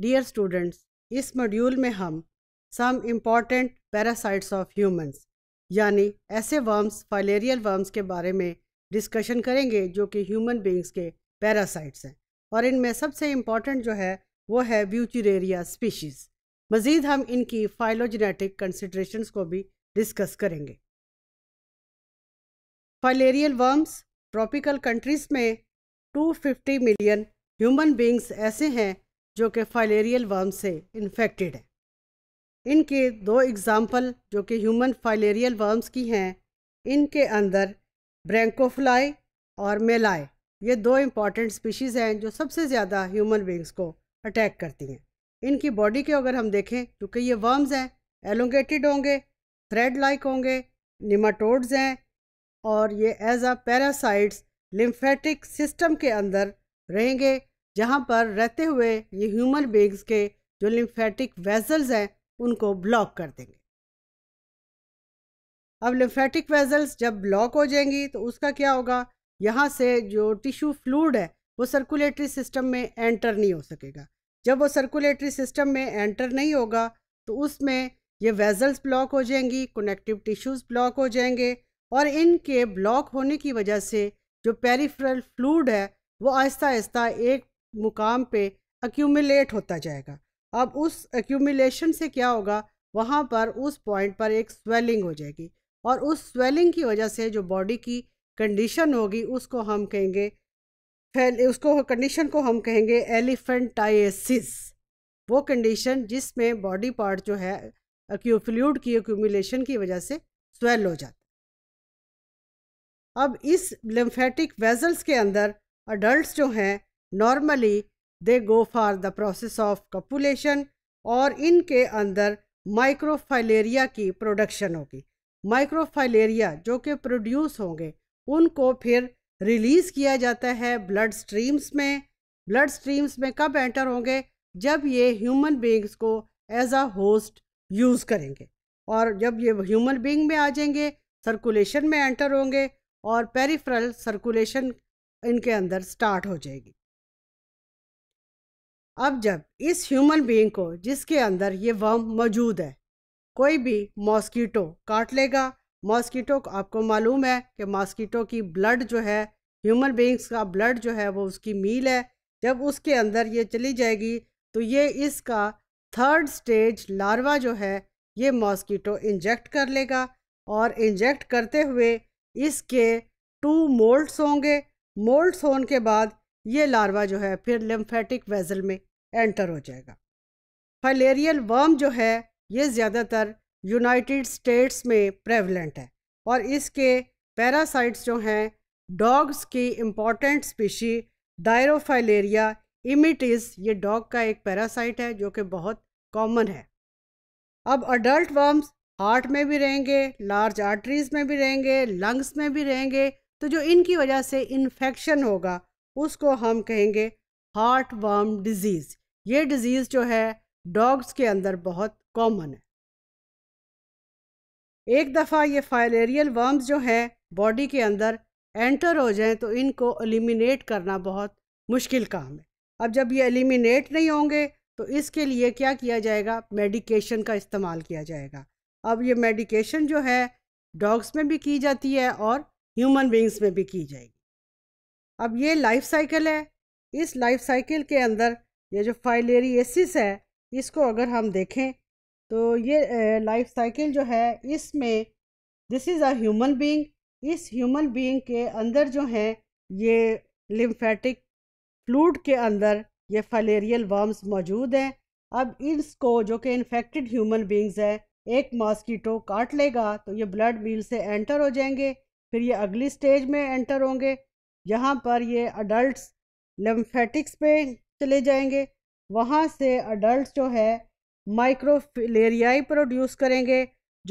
dear students इस module में हम some important parasites of humans यानी ऐसे वर्म्स फाइलेरियल वर्म्स के बारे में डिस्कशन करेंगे जो कि ह्यूमन बींग्स के पैरासाइट्स हैं और इनमें सबसे इम्पॉर्टेंट जो है वो है ब्यूचरेरिया स्पीशीज़ मज़ीद हम इनकी फाइलोजेनेटिक कंसिड्रेशन को भी डिस्कस करेंगे फाइलेरियल वर्म्स ट्रॉपिकल कंट्रीज़ में 250 मिलियन ह्यूमन बींग्स ऐसे हैं जो कि फाइलेरियल वर्म से इन्फेक्टेड है इनके दो एग्ज़ाम्पल जो कि ह्यूमन फाइलेरियल वर्म्स की हैं इनके अंदर ब्रैंकोफ्लाई और मेलाए ये दो इम्पॉर्टेंट स्पीशीज़ हैं जो सबसे ज़्यादा ह्यूमन बींग्स को अटैक करती हैं इनकी बॉडी के अगर हम देखें क्योंकि ये वर्म्स हैं एलोंगेटेड होंगे थ्रेड लाइक होंगे निमाटोड्स हैं और ये as a parasites lymphatic system के अंदर रहेंगे जहाँ पर रहते हुए ये ह्यूमन बेग्स के जो लिम्फेटिक वेजल्स हैं उनको ब्लॉक कर देंगे अब लिम्फेटिक वेजल्स जब ब्लॉक हो जाएंगी तो उसका क्या होगा यहाँ से जो टिश्यू फ्लूड है वो सर्कुलेटरी सिस्टम में एंटर नहीं हो सकेगा जब वो सर्कुलेटरी सिस्टम में एंटर नहीं होगा तो उसमें ये वेजल्स ब्लॉक हो जाएंगी कनेक्टिव टिश्यूज़ ब्लॉक हो जाएंगे और इनके ब्लॉक होने की वजह से जो पेरीफ्रल फ्लूड है वो आहिस्ता आहिस्ता एक मुकाम पे एक्यूमिलेट होता जाएगा अब उस एक्यूमिलेशन से क्या होगा वहाँ पर उस पॉइंट पर एक स्वेलिंग हो जाएगी और उस स्वेलिंग की वजह से जो बॉडी की कंडीशन होगी उसको हम कहेंगे उसको कंडीशन को हम कहेंगे एलिफेंटाइसिस वो कंडीशन जिसमें बॉडी पार्ट जो है फ्लूड की एक्यूमुलेशन की वजह से स्वेल हो जाता अब इस लिम्फेटिक वेजल्स के अंदर अडल्ट जो हैं Normally, they go for the process of copulation और इनके अंदर माइक्रोफाइलेरिया की प्रोडक्शन होगी माइक्रोफाइलेरिया जो कि प्रोड्यूस होंगे उनको फिर रिलीज़ किया जाता है ब्लड स्ट्रीम्स में ब्लड स्ट्रीम्स में कब एंटर होंगे जब ये ह्यूमन बींग्स को एज अ होस्ट यूज़ करेंगे और जब ये ह्यूमन बींग में आ जाएंगे सर्कुलेशन में एंटर होंगे और पेरीफ्रल सर्कुलेशन इनके अंदर स्टार्ट हो जाएगी अब जब इस ह्यूमन बीइंग को जिसके अंदर ये वर्म मौजूद है कोई भी मॉस्कीटो काट लेगा मॉस्कीटो आपको मालूम है कि मॉस्कीटो की ब्लड जो है ह्यूमन बींग्स का ब्लड जो है वो उसकी मील है जब उसके अंदर ये चली जाएगी तो ये इसका थर्ड स्टेज लार्वा जो है ये मॉस्कीटो इंजेक्ट कर लेगा और इंजेक्ट करते हुए इसके टू मोल्ड्स होंगे मोल्ड्स होने के बाद ये लार्वा जो है फिर लिम्फेटिक वेजल में एंटर हो जाएगा फलेरियल वर्म जो है ये ज़्यादातर यूनाइटेड स्टेट्स में प्रेवलेंट है और इसके पैरासाइट्स जो हैं डॉग्स की इम्पॉर्टेंट स्पीशी डायरोफाइलेरिया इमिटिस ये डॉग का एक पैरासाइट है जो कि बहुत कॉमन है अब अडल्ट वर्म्स हार्ट में भी रहेंगे लार्ज आर्टरीज में भी रहेंगे लंग्स में भी रहेंगे तो जो इनकी वजह से इन्फेक्शन होगा उसको हम कहेंगे हार्ट वर्म डिजीज़ ये डिज़ीज़ जो है डॉग्स के अंदर बहुत कॉमन है एक दफ़ा ये फाइलेरियल वर्म्स जो हैं बॉडी के अंदर एंटर हो जाएं तो इनको एलिमिनेट करना बहुत मुश्किल काम है अब जब ये एलिमिनेट नहीं होंगे तो इसके लिए क्या किया जाएगा मेडिकेशन का इस्तेमाल किया जाएगा अब ये मेडिकेशन जो है डॉग्स में भी की जाती है और ह्यूमन बींग्स में भी की जाएगी अब ये लाइफ साइकिल है इस लाइफ साइकिल के अंदर ये जो फाइलेरिएसिस है इसको अगर हम देखें तो ये लाइफ साइकिल जो है इसमें this is a human being इस ह्यूमन बीइंग के अंदर जो है ये लिम्फेटिक फ्लूड के अंदर ये फाइलेरियल वर्म्स मौजूद हैं अब इसको जो कि इन्फेक्टेड ह्यूमन बींग्स है एक मॉस्कीटो काट लेगा तो ये ब्लड मील से एंटर हो जाएंगे फिर ये अगली स्टेज में एंटर होंगे जहाँ पर ये अडल्ट लम्फेटिक्स पे चले जाएंगे वहाँ से अडल्ट जो है माइक्रोफिलेरियाई प्रोड्यूस करेंगे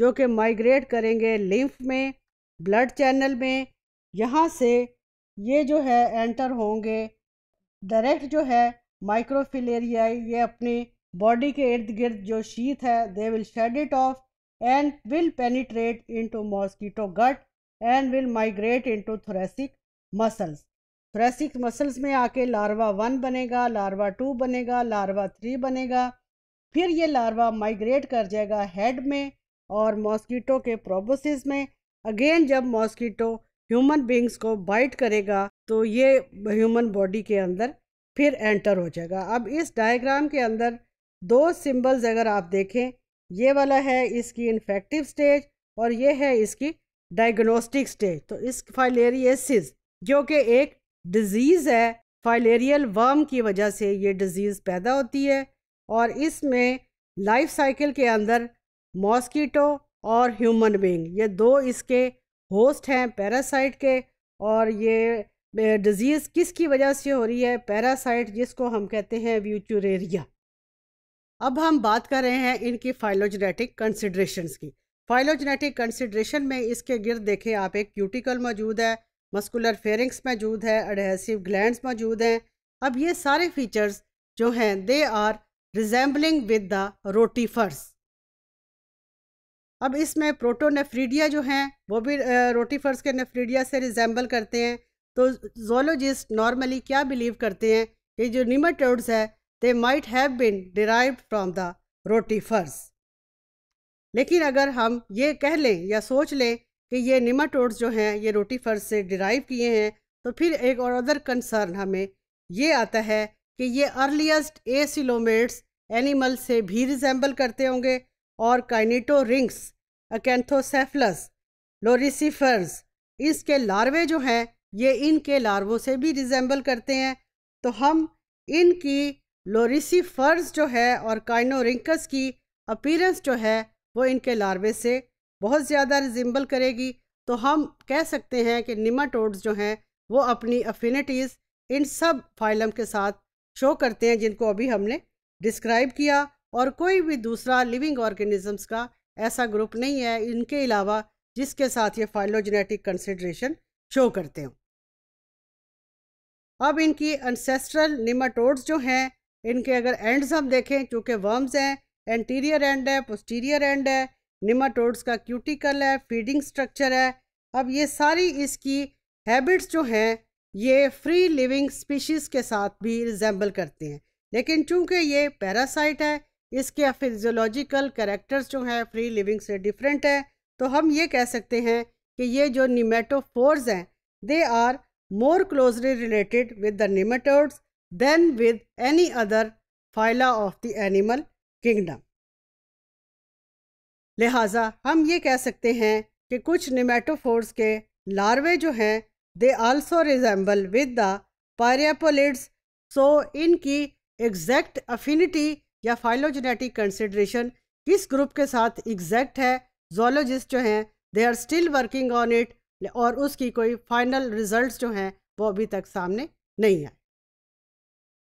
जो कि माइग्रेट करेंगे लिम्फ में ब्लड चैनल में यहाँ से ये जो है एंटर होंगे डायरेक्ट जो है माइक्रोफिलेरियाई ये अपनी बॉडी के इर्द गिर्द जो शीत है they will shed it off and will penetrate into mosquito gut and will migrate into thoracic muscles thoracic muscles में आके लार्वा वन बनेगा लार्वा टू बनेगा लार्वा थ्री बनेगा फिर ये लार्वा माइग्रेट कर जाएगा हेड में और मॉस्किटो के प्रोबोसिस में अगेन जब मॉस्किटो ह्यूमन बींग्स को बाइट करेगा तो ये ह्यूमन बॉडी के अंदर फिर एंटर हो जाएगा अब इस डायग्राम के अंदर दो सिंबल्स अगर आप देखें ये वाला है इसकी इन्फेक्टिव स्टेज और ये है इसकी डायग्नोस्टिक स्टेज तो इस फाइलेरियसिस जो कि एक डिज़ीज़ है फाइलेरियल वर्म की वजह से ये डिज़ीज़ पैदा होती है और इसमें लाइफ साइकिल के अंदर मॉस्कीटो और ह्यूमन बींग ये दो इसके होस्ट हैं पैरासाइट के और ये डिज़ीज़ किसकी वजह से हो रही है पैरासाइट जिसको हम कहते हैं व्यूचुरेरिया अब हम बात कर रहे हैं इनकी फाइलोजेनेटिक कंसिड्रेशन की फाइलोजेनेटिक कंसिड्रेशन में इसके गिर देखें आप एक क्यूटिकल मौजूद है मस्कुलर फेरिंग्स मौजूद है एडहेसिव ग्लैंड मौजूद हैं अब ये सारे फीचर्स जो हैं they are resembling with the rotifers अब इसमें प्रोटोनेफ्रीडिया जो हैं वो भी रोटीफर्स के नेफ्रीडिया से रिजेंबल करते हैं तो जोलोजिस्ट नॉर्मली क्या बिलीव करते हैं कि जो निमाटोड्स है they might have been derived from the rotifers लेकिन अगर हम ये कह लें या सोच लें कि ये निमाटोड्स जो हैं ये रोटी फर्ज से डिराइव किए हैं तो फिर एक और अदर कंसर्न हमें ये आता है कि ये अर्लीस्ट ए सिलोमेट्स एनिमल से भी रिजेंबल करते होंगे और काइनेटो रिंग्स अकेंथोसेफलस लोरिसिफर्स इसके लार्वे जो हैं ये इनके लार्वों से भी रिजेंबल करते हैं तो हम इनकी लोरिसिफर्स जो है और काइनोरिंकस की अपीरेंस जो है वो इनके लार्वे से बहुत ज़्यादा रिजिम्बल करेगी तो हम कह सकते हैं कि निमाटोड्स जो हैं वो अपनी अफिनिटीज़ इन सब फाइलम के साथ शो करते हैं जिनको अभी हमने डिस्क्राइब किया और कोई भी दूसरा लिविंग ऑर्गेनिजम्स का ऐसा ग्रुप नहीं है इनके अलावा जिसके साथ ये फाइलोजेनेटिक कंसिड्रेशन शो करते हों अब इनकी अनसेस्ट्रल निमाटोड्स जो हैं इनके अगर एंड्स हम देखें चूँकि वर्म्स हैं एंटीरियर एंड है पोस्टीरियर एंड है निमाटोड्स का क्यूटिकल है फीडिंग स्ट्रक्चर है अब ये सारी इसकी हैबिट्स जो हैं ये फ्री लिविंग स्पीशीज़ के साथ भी रिजेंबल करती हैं लेकिन चूंकि ये पैरासाइट है इसके फिजियोलॉजिकल करेक्टर्स जो हैं फ्री लिविंग से डिफरेंट है तो हम ये कह सकते हैं कि ये जो निमेटोफोर्स हैं they are more closely related with the nematodes than with any other phyla of the animal kingdom लिहाजा हम ये कह सकते हैं कि कुछ निमेटोफोर्स के लार्वे जो हैं they also resemble with the pyrepolids so इनकी एग्जैक्ट अफिनिटी या फाइलोजेनेटिक कंसिड्रेशन किस ग्रुप के साथ एग्जैक्ट है जोलॉजिस्ट जो हैं they are still working on it और उसकी कोई फाइनल रिजल्ट्स जो हैं वो अभी तक सामने नहीं आए